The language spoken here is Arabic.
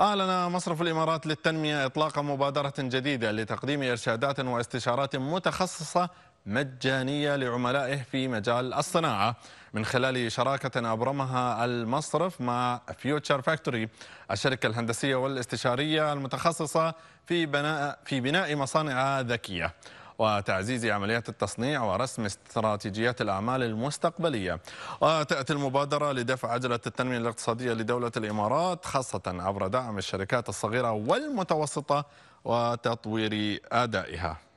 أعلن مصرف الإمارات للتنمية إطلاق مبادرة جديدة لتقديم إرشادات واستشارات متخصصة مجانية لعملائه في مجال الصناعة من خلال شراكة أبرمها المصرف مع فيوتشر فاكتوري الشركة الهندسية والاستشارية المتخصصة في بناء في بناء مصانع ذكية وتعزيز عمليات التصنيع ورسم استراتيجيات الأعمال المستقبلية وتأتي المبادرة لدفع عجلة التنمية الاقتصادية لدولة الإمارات خاصة عبر دعم الشركات الصغيرة والمتوسطة وتطوير أدائها